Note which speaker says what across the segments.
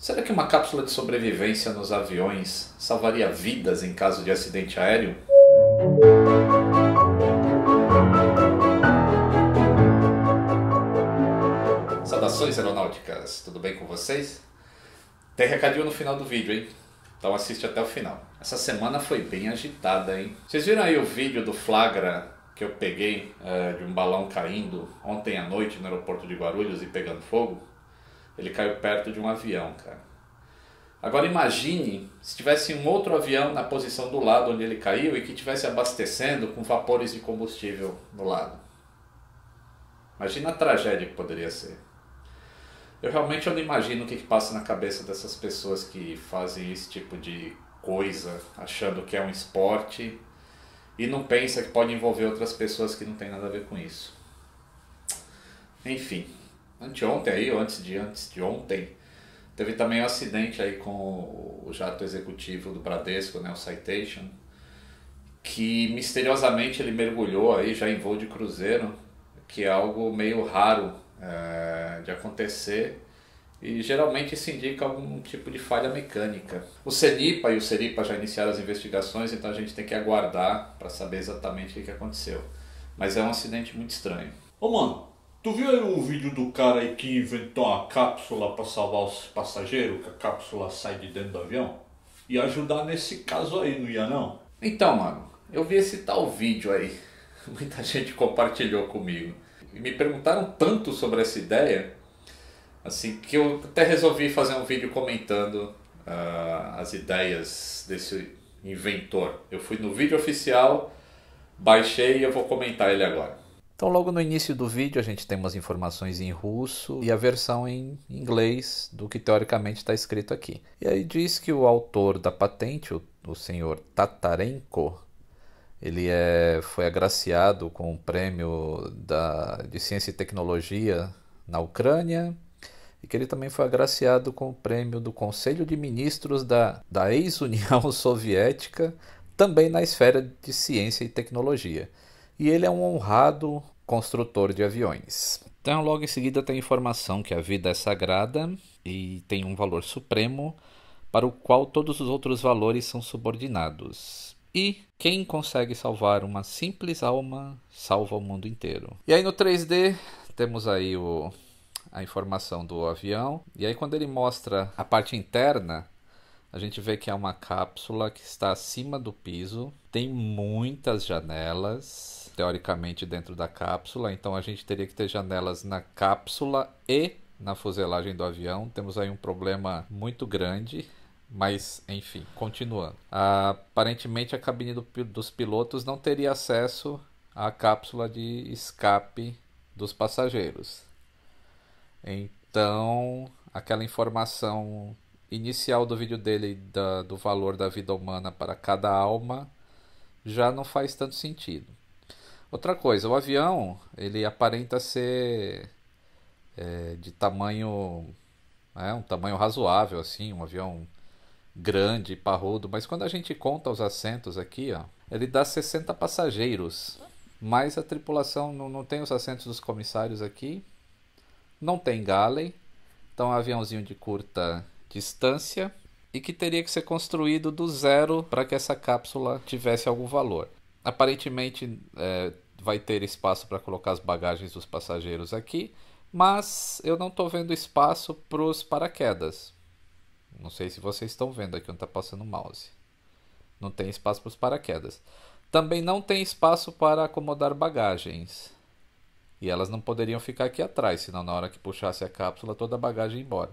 Speaker 1: Será que uma cápsula de sobrevivência nos aviões salvaria vidas em caso de acidente aéreo? Saudações aeronáuticas, tudo bem com vocês? Tem recadinho no final do vídeo, hein? Então assiste até o final. Essa semana foi bem agitada, hein? Vocês viram aí o vídeo do flagra que eu peguei uh, de um balão caindo ontem à noite no aeroporto de Guarulhos e pegando fogo? Ele caiu perto de um avião, cara. Agora imagine se tivesse um outro avião na posição do lado onde ele caiu e que tivesse abastecendo com vapores de combustível no lado. Imagina a tragédia que poderia ser. Eu realmente não imagino o que, que passa na cabeça dessas pessoas que fazem esse tipo de coisa, achando que é um esporte e não pensa que pode envolver outras pessoas que não tem nada a ver com isso. Enfim, anteontem aí, ou antes de, antes de ontem, teve também um acidente aí com o jato executivo do Bradesco, né, o Citation, que misteriosamente ele mergulhou aí já em voo de cruzeiro, que é algo meio raro é, de acontecer e geralmente isso indica algum tipo de falha mecânica. O CENIPA e o CERIPA já iniciaram as investigações, então a gente tem que aguardar para saber exatamente o que aconteceu. Mas é um acidente muito estranho. Ô mano, Tu viu o vídeo do cara aí que inventou a cápsula para salvar os passageiros, que a cápsula sai de dentro do avião? E ajudar nesse caso aí, não ia não? Então, mano, eu vi esse tal vídeo aí. Muita gente compartilhou comigo. E me perguntaram tanto sobre essa ideia, assim, que eu até resolvi fazer um vídeo comentando uh, as ideias desse inventor. Eu fui no vídeo oficial, baixei e eu vou comentar ele agora. Então, logo no início do vídeo, a gente tem umas informações em russo e a versão em inglês do que teoricamente está escrito aqui. E aí diz que o autor da patente, o, senhor Tatarenko, ele é, foi agraciado com o um prêmio da, de Ciência e Tecnologia na Ucrânia e que ele também foi agraciado com o prêmio do Conselho de Ministros da, da ex-União Soviética, também na esfera de Ciência e Tecnologia e ele é um honrado construtor de aviões. Então, logo em seguida, tem a informação que a vida é sagrada e tem um valor supremo para o qual todos os outros valores são subordinados. E quem consegue salvar uma simples alma salva o mundo inteiro. E aí no 3D temos aí o, a informação do avião. E aí quando ele mostra a parte interna a gente vê que é uma cápsula que está acima do piso, tem muitas janelas, teoricamente dentro da cápsula, então a gente teria que ter janelas na cápsula e na fuselagem do avião. Temos aí um problema muito grande. Mas, enfim, continuando. Aparentemente, a cabine do, dos pilotos não teria acesso à cápsula de escape dos passageiros. Então, aquela informação inicial do vídeo dele da, do valor da vida humana para cada alma já não faz tanto sentido. Outra coisa, o avião ele aparenta ser é, de tamanho é, um tamanho razoável assim, um avião grande, parrudo, mas quando a gente conta os assentos aqui, ó, ele dá 60 passageiros, mas a tripulação não, não tem os assentos dos comissários aqui, não tem galley, então é um aviãozinho de curta distância e que teria que ser construído do zero para que essa cápsula tivesse algum valor. Aparentemente é, vai ter espaço para colocar as bagagens dos passageiros aqui, mas eu não estou vendo espaço para os paraquedas. Não sei se vocês estão vendo aqui onde está passando o mouse. Não tem espaço para os paraquedas. Também não tem espaço para acomodar bagagens. E elas não poderiam ficar aqui atrás, senão na hora que puxasse a cápsula toda a bagagem ia embora.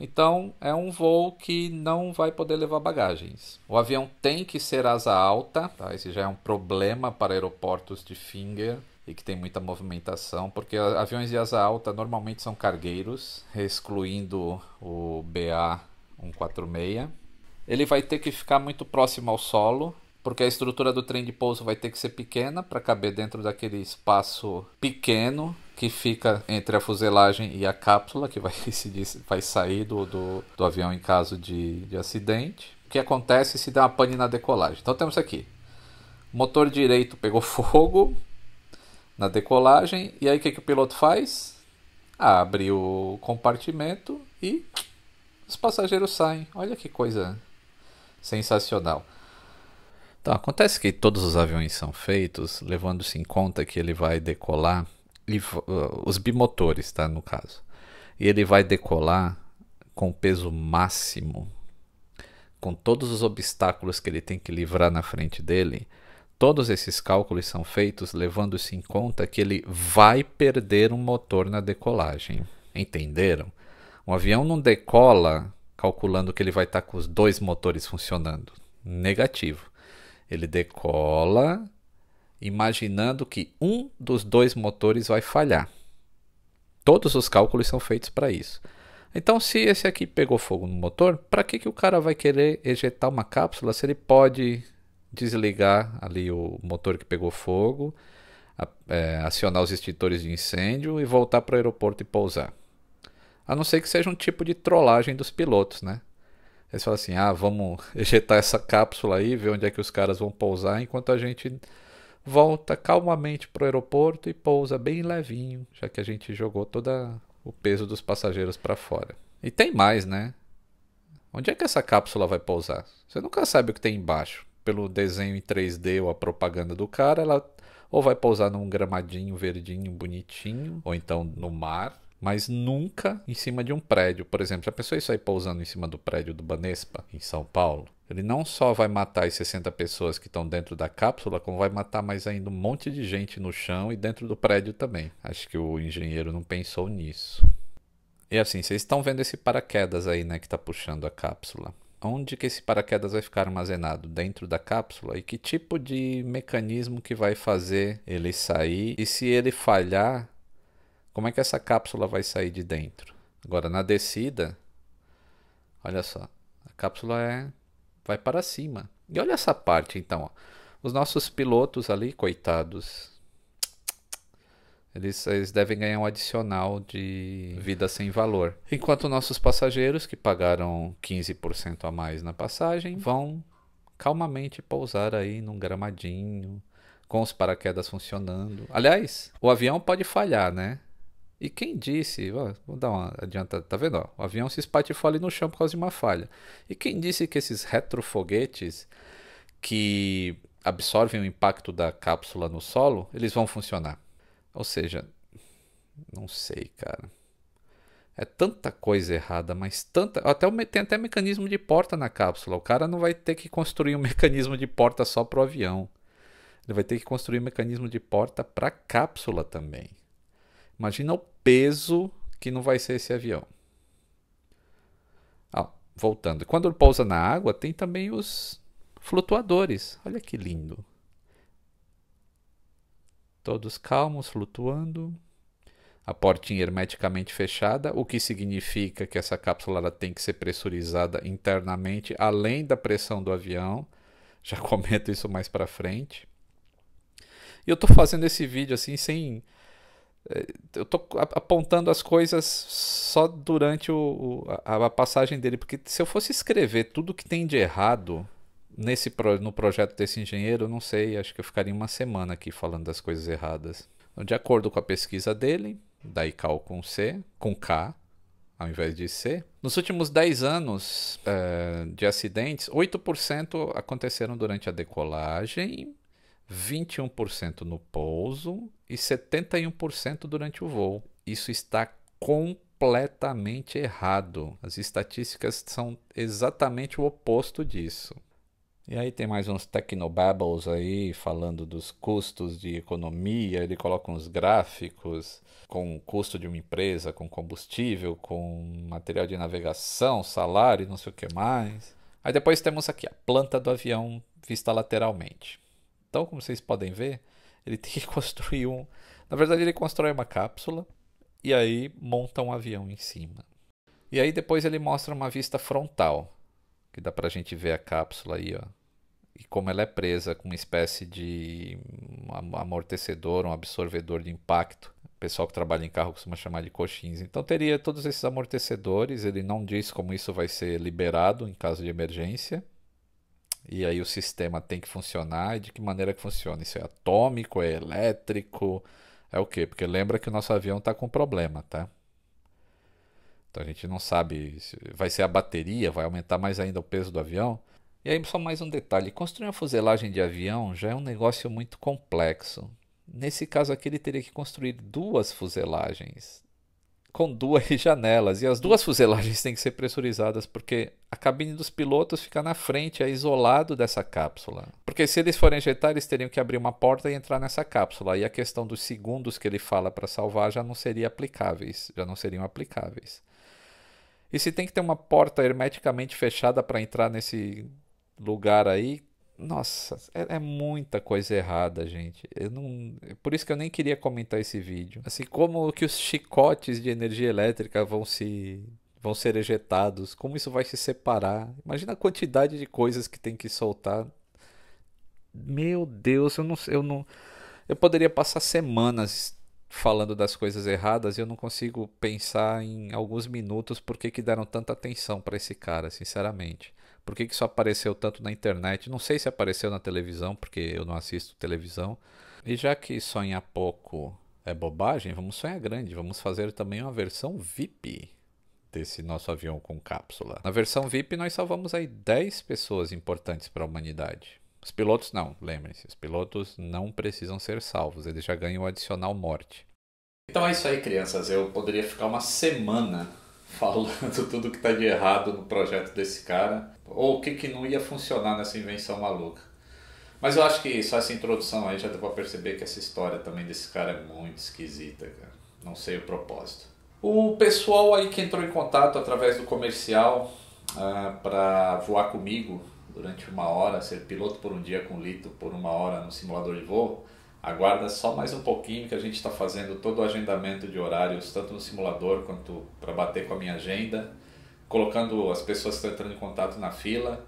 Speaker 1: Então, é um voo que não vai poder levar bagagens. O avião tem que ser asa alta, tá? esse já é um problema para aeroportos de finger e que tem muita movimentação, porque aviões de asa alta normalmente são cargueiros, excluindo o BA 146. Ele vai ter que ficar muito próximo ao solo, porque a estrutura do trem de pouso vai ter que ser pequena para caber dentro daquele espaço pequeno que fica entre a fuselagem e a cápsula que vai, se vai sair do, do, do avião em caso de, de acidente. O que acontece se dá uma pane na decolagem? Então temos aqui: motor direito pegou fogo na decolagem, e aí o que, que o piloto faz? Ah, abre o compartimento e os passageiros saem. Olha que coisa sensacional. Então, acontece que todos os aviões são feitos levando-se em conta que ele vai decolar, e, uh, os bimotores, tá, no caso. E ele vai decolar com peso máximo, com todos os obstáculos que ele tem que livrar na frente dele. Todos esses cálculos são feitos levando-se em conta que ele vai perder um motor na decolagem. Entenderam? Um avião não decola calculando que ele vai estar tá com os dois motores funcionando. Negativo. Ele decola, imaginando que um dos dois motores vai falhar. Todos os cálculos são feitos para isso. Então, se esse aqui pegou fogo no motor, para que, que o cara vai querer ejetar uma cápsula se ele pode desligar ali o motor que pegou fogo, a, é, acionar os extintores de incêndio e voltar para o aeroporto e pousar? A não ser que seja um tipo de trollagem dos pilotos, né? Eles falam assim: ah, vamos ejetar essa cápsula aí, ver onde é que os caras vão pousar, enquanto a gente volta calmamente para o aeroporto e pousa bem levinho, já que a gente jogou todo o peso dos passageiros para fora. E tem mais, né? Onde é que essa cápsula vai pousar? Você nunca sabe o que tem embaixo. Pelo desenho em 3D ou a propaganda do cara, ela ou vai pousar num gramadinho verdinho bonitinho, ou então no mar, mas nunca em cima de um prédio. Por exemplo, já pensou isso aí pousando em cima do prédio do Banespa, em São Paulo? Ele não só vai matar as 60 pessoas que estão dentro da cápsula, como vai matar mais ainda um monte de gente no chão e dentro do prédio também. Acho que o engenheiro não pensou nisso. E assim, vocês estão vendo esse paraquedas aí, né, que está puxando a cápsula. Onde que esse paraquedas vai ficar armazenado? Dentro da cápsula? E que tipo de mecanismo que vai fazer ele sair? E se ele falhar, como é que essa cápsula vai sair de dentro? Agora, na descida, olha só, a cápsula é vai para cima. E olha essa parte, então. Ó. Os nossos pilotos ali, coitados, eles, eles devem ganhar um adicional de vida sem valor. Enquanto nossos passageiros, que pagaram 15% a mais na passagem, vão calmamente pousar aí num gramadinho, com os paraquedas funcionando. Aliás, o avião pode falhar, né? E quem disse, ó, vou dar uma adiantada, tá vendo? Ó, o avião se espatifou ali no chão por causa de uma falha. E quem disse que esses retrofoguetes que absorvem o impacto da cápsula no solo, eles vão funcionar? Ou seja, não sei, cara. É tanta coisa errada, mas tanta. Até, tem até mecanismo de porta na cápsula. O cara não vai ter que construir um mecanismo de porta só pro avião. Ele vai ter que construir um mecanismo de porta para cápsula também. Imagina o peso que não vai ser esse avião. Ah, voltando. Quando ele pousa na água, tem também os flutuadores. Olha que lindo. Todos calmos, flutuando. A portinha hermeticamente fechada, o que significa que essa cápsula tem que ser pressurizada internamente, além da pressão do avião. Já comento isso mais para frente. E eu estou fazendo esse vídeo assim sem é, eu tô apontando as coisas só durante o, a, a, passagem dele, porque se eu fosse escrever tudo que tem de errado nesse no projeto desse engenheiro, não sei, acho que eu ficaria uma semana aqui falando das coisas erradas. Então, de acordo com a pesquisa dele, da ICAO com C, com K, ao invés de C, nos últimos 10 anos é, de acidentes, 8% aconteceram durante a decolagem, 21% no pouso e 71% durante o voo. Isso está completamente errado. As estatísticas são exatamente o oposto disso. E aí tem mais uns Tecnobabbles aí falando dos custos de economia, ele coloca uns gráficos com o custo de uma empresa, com combustível, com material de navegação, salário, não sei o que mais. Aí depois temos aqui a planta do avião vista lateralmente. Então, como vocês podem ver, ele tem que construir um. Na verdade, ele constrói uma cápsula e aí monta um avião em cima. E aí depois ele mostra uma vista frontal, que dá pra gente ver a cápsula aí, ó. E como ela é presa com uma espécie de amortecedor, um absorvedor de impacto. O pessoal que trabalha em carro costuma chamar de coxins. Então teria todos esses amortecedores, ele não diz como isso vai ser liberado em caso de emergência. E aí o sistema tem que funcionar e de que maneira que funciona? Isso é atômico, é elétrico, é o quê? Porque lembra que o nosso avião está com problema, tá? Então a gente não sabe se vai ser a bateria, vai aumentar mais ainda o peso do avião. E aí só mais um detalhe, construir uma fuselagem de avião já é um negócio muito complexo. Nesse caso aqui ele teria que construir duas fuselagens, com duas janelas. E as duas fuselagens têm que ser pressurizadas, porque a cabine dos pilotos fica na frente, é isolado dessa cápsula. Porque se eles forem ejetar, eles teriam que abrir uma porta e entrar nessa cápsula. E a questão dos segundos que ele fala para salvar já não seria aplicáveis, já não seriam aplicáveis. E se tem que ter uma porta hermeticamente fechada para entrar nesse lugar aí, nossa, é, é, muita coisa errada, gente. Eu não, é por isso que eu nem queria comentar esse vídeo. Assim como que os chicotes de energia elétrica vão se vão ser ejetados, como isso vai se separar? Imagina a quantidade de coisas que tem que soltar. Meu Deus, eu não, eu não, eu poderia passar semanas falando das coisas erradas e eu não consigo pensar em alguns minutos por que que deram tanta atenção para esse cara, sinceramente. Por que, que isso apareceu tanto na internet? Não sei se apareceu na televisão, porque eu não assisto televisão. E já que sonhar pouco é bobagem, vamos sonhar grande. Vamos fazer também uma versão VIP desse nosso avião com cápsula. Na versão VIP, nós salvamos aí 10 pessoas importantes para a humanidade. Os pilotos não, lembrem-se, os pilotos não precisam ser salvos, eles já ganham o adicional morte. Então é isso aí, crianças. Eu poderia ficar uma semana falando tudo que está de errado no projeto desse cara, ou o que, que não ia funcionar nessa invenção maluca. Mas eu acho que só essa introdução aí já deu para perceber que essa história também desse cara é muito esquisita, cara. Não sei o propósito. O pessoal aí que entrou em contato através do comercial uh, ah, para voar comigo durante uma hora, ser piloto por um dia com Lito por uma hora no simulador de voo, Aguarda só mais um pouquinho que a gente está fazendo todo o agendamento de horários, tanto no simulador quanto para bater com a minha agenda, colocando as pessoas que estão entrando em contato na fila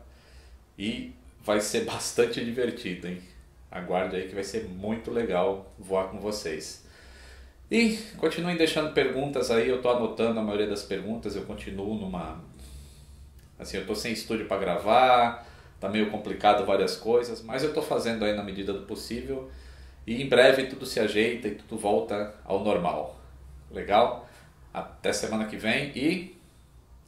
Speaker 1: e vai ser bastante divertido, hein? Aguarde aí que vai ser muito legal voar com vocês. E continuem deixando perguntas aí, eu estou anotando a maioria das perguntas, eu continuo numa. Assim, eu estou sem estúdio para gravar, está meio complicado várias coisas, mas eu estou fazendo aí na medida do possível. E em breve tudo se ajeita e tudo volta ao normal. Legal? Até semana que vem e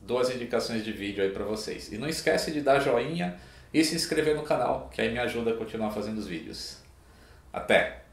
Speaker 1: duas indicações de vídeo aí para vocês. E não esquece de dar joinha e se inscrever no canal, que aí me ajuda a continuar fazendo os vídeos. Até!